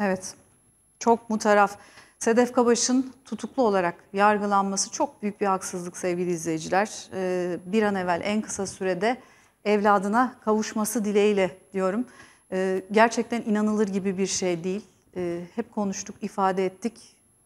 Evet, çok mutaraf. Sedef Kabaş'ın tutuklu olarak yargılanması çok büyük bir haksızlık sevgili izleyiciler. Ee, bir an evvel en kısa sürede evladına kavuşması dileğiyle diyorum. Ee, gerçekten inanılır gibi bir şey değil. Ee, hep konuştuk, ifade ettik.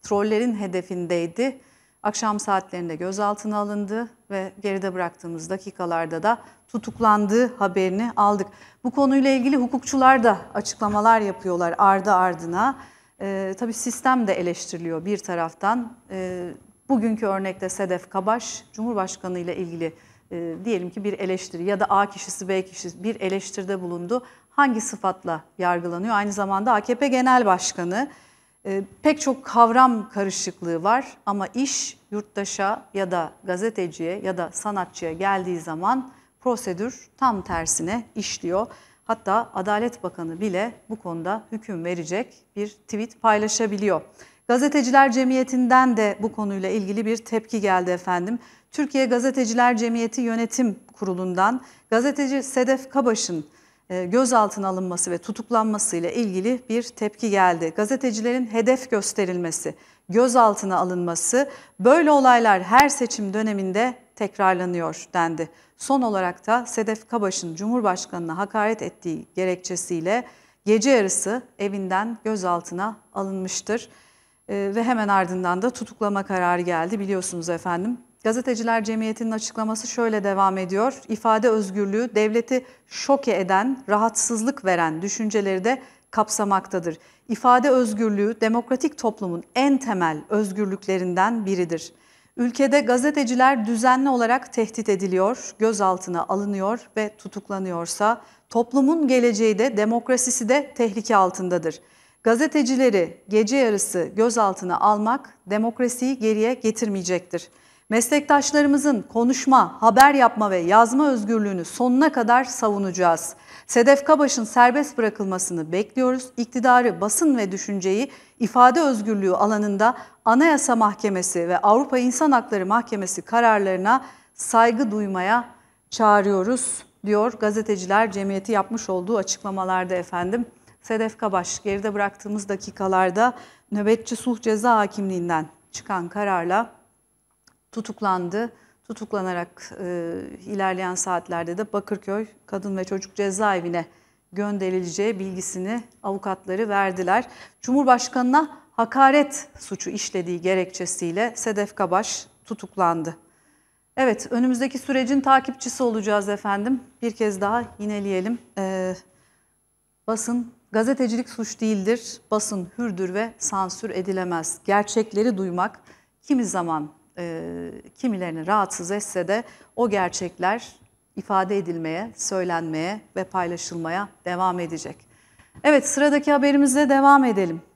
Trollerin hedefindeydi akşam saatlerinde gözaltına alındı ve geride bıraktığımız dakikalarda da tutuklandığı haberini aldık. Bu konuyla ilgili hukukçular da açıklamalar yapıyorlar ardı ardına. E, tabii sistem de eleştiriliyor bir taraftan. E, bugünkü örnekte Sedef Kabaş, Cumhurbaşkanı ile ilgili e, diyelim ki bir eleştiri ya da A kişisi B kişisi bir eleştiride bulundu. Hangi sıfatla yargılanıyor? Aynı zamanda AKP Genel Başkanı. Ee, pek çok kavram karışıklığı var ama iş yurttaşa ya da gazeteciye ya da sanatçıya geldiği zaman prosedür tam tersine işliyor. Hatta Adalet Bakanı bile bu konuda hüküm verecek bir tweet paylaşabiliyor. Gazeteciler Cemiyeti'nden de bu konuyla ilgili bir tepki geldi efendim. Türkiye Gazeteciler Cemiyeti Yönetim Kurulu'ndan gazeteci Sedef Kabaş'ın e, gözaltına alınması ve tutuklanması ile ilgili bir tepki geldi. Gazetecilerin hedef gösterilmesi, gözaltına alınması, böyle olaylar her seçim döneminde tekrarlanıyor dendi. Son olarak da Sedef Kabaş'ın Cumhurbaşkanı'na hakaret ettiği gerekçesiyle gece yarısı evinden gözaltına alınmıştır. E, ve hemen ardından da tutuklama kararı geldi biliyorsunuz efendim. Gazeteciler Cemiyeti'nin açıklaması şöyle devam ediyor. İfade özgürlüğü devleti şoke eden, rahatsızlık veren düşünceleri de kapsamaktadır. İfade özgürlüğü demokratik toplumun en temel özgürlüklerinden biridir. Ülkede gazeteciler düzenli olarak tehdit ediliyor, gözaltına alınıyor ve tutuklanıyorsa toplumun geleceği de demokrasisi de tehlike altındadır. Gazetecileri gece yarısı gözaltına almak demokrasiyi geriye getirmeyecektir. Meslektaşlarımızın konuşma, haber yapma ve yazma özgürlüğünü sonuna kadar savunacağız. Sedef Kabaş'ın serbest bırakılmasını bekliyoruz. İktidarı, basın ve düşünceyi ifade özgürlüğü alanında Anayasa Mahkemesi ve Avrupa İnsan Hakları Mahkemesi kararlarına saygı duymaya çağırıyoruz diyor gazeteciler cemiyeti yapmış olduğu açıklamalarda efendim. Sedef Kabaş geride bıraktığımız dakikalarda nöbetçi sulh ceza hakimliğinden çıkan kararla tutuklandı. Tutuklanarak e, ilerleyen saatlerde de Bakırköy Kadın ve Çocuk Cezaevine gönderileceği bilgisini avukatları verdiler. Cumhurbaşkanına hakaret suçu işlediği gerekçesiyle Sedef Kabaş tutuklandı. Evet önümüzdeki sürecin takipçisi olacağız efendim. Bir kez daha yineleyelim. Ee, basın gazetecilik suç değildir. Basın hürdür ve sansür edilemez. Gerçekleri duymak kimi zaman e, kimilerini rahatsız etse de o gerçekler ifade edilmeye, söylenmeye ve paylaşılmaya devam edecek. Evet sıradaki haberimizle devam edelim.